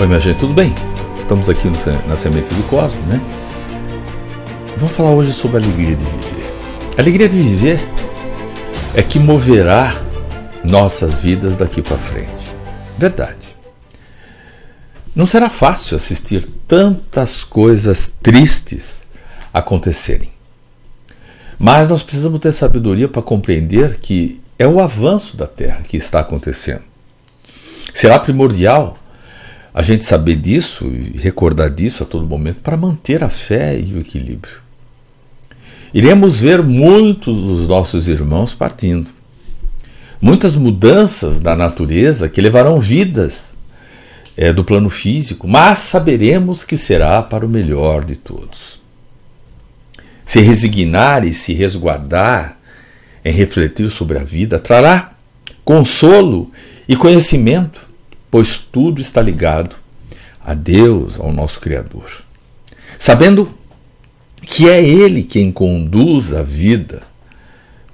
Oi, minha gente, tudo bem? Estamos aqui no, na Semente do Cosmo, né? Vamos falar hoje sobre a alegria de viver. A alegria de viver é que moverá nossas vidas daqui para frente. Verdade. Não será fácil assistir tantas coisas tristes acontecerem. Mas nós precisamos ter sabedoria para compreender que é o avanço da Terra que está acontecendo. Será primordial a gente saber disso e recordar disso a todo momento para manter a fé e o equilíbrio. Iremos ver muitos dos nossos irmãos partindo. Muitas mudanças da natureza que levarão vidas é, do plano físico, mas saberemos que será para o melhor de todos. Se resignar e se resguardar em refletir sobre a vida trará consolo e conhecimento pois tudo está ligado a Deus, ao nosso Criador. Sabendo que é Ele quem conduz a vida,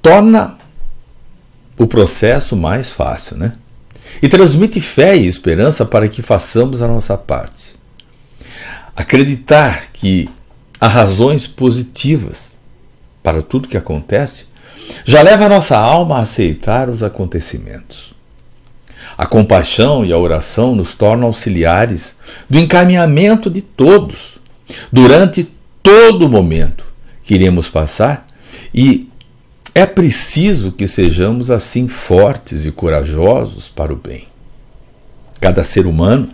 torna o processo mais fácil, né? E transmite fé e esperança para que façamos a nossa parte. Acreditar que há razões positivas para tudo que acontece já leva a nossa alma a aceitar os acontecimentos. A compaixão e a oração nos tornam auxiliares do encaminhamento de todos, durante todo o momento que iremos passar, e é preciso que sejamos assim fortes e corajosos para o bem. Cada ser humano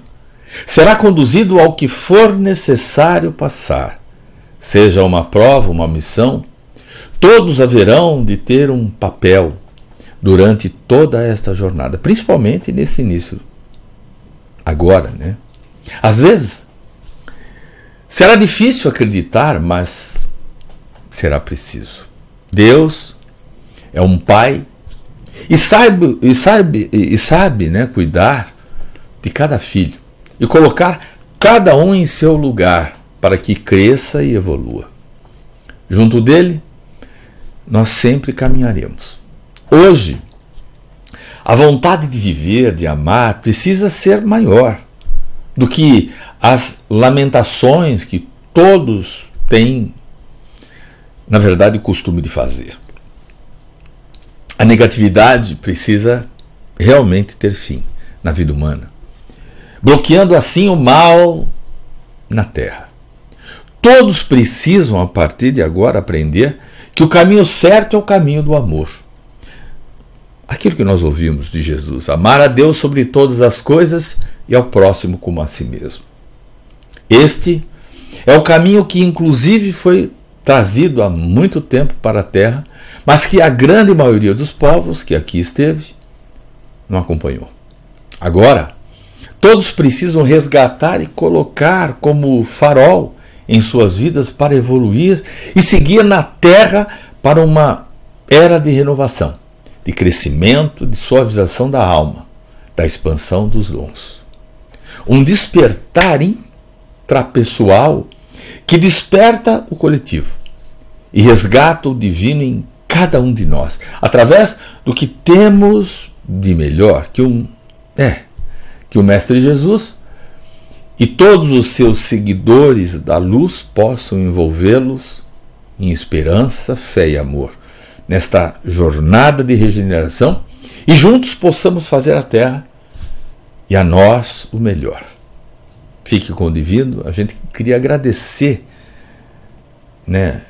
será conduzido ao que for necessário passar, seja uma prova, uma missão, todos haverão de ter um papel durante toda esta jornada, principalmente nesse início, agora, né? Às vezes será difícil acreditar, mas será preciso. Deus é um pai e sabe e sabe e sabe, né, cuidar de cada filho e colocar cada um em seu lugar para que cresça e evolua. Junto dele, nós sempre caminharemos. Hoje, a vontade de viver, de amar, precisa ser maior do que as lamentações que todos têm, na verdade, o costume de fazer. A negatividade precisa realmente ter fim na vida humana, bloqueando assim o mal na Terra. Todos precisam, a partir de agora, aprender que o caminho certo é o caminho do amor aquilo que nós ouvimos de Jesus: amar a Deus sobre todas as coisas e ao próximo como a si mesmo. Este é o caminho que, inclusive, foi trazido há muito tempo para a terra, mas que a grande maioria dos povos que aqui esteve não acompanhou. Agora, todos precisam resgatar e colocar como farol em suas vidas para evoluir e seguir na terra para uma era de renovação de crescimento, de suavização da alma, da expansão dos dons. Um despertar intrapessoal que desperta o coletivo e resgata o divino em cada um de nós, através do que temos de melhor que um é que o mestre Jesus e todos os seus seguidores da luz possam envolvê-los em esperança, fé e amor nesta jornada de regeneração e juntos possamos fazer a Terra e a nós o melhor. Fique com o divino, a gente queria agradecer né,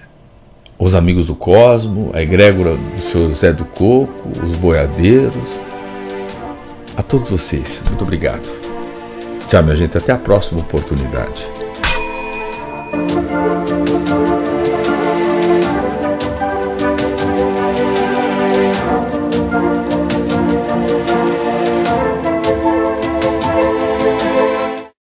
os amigos do Cosmo, a egrégora do Sr. Zé do Coco, os boiadeiros, a todos vocês. Muito obrigado. Tchau, minha gente. Até a próxima oportunidade.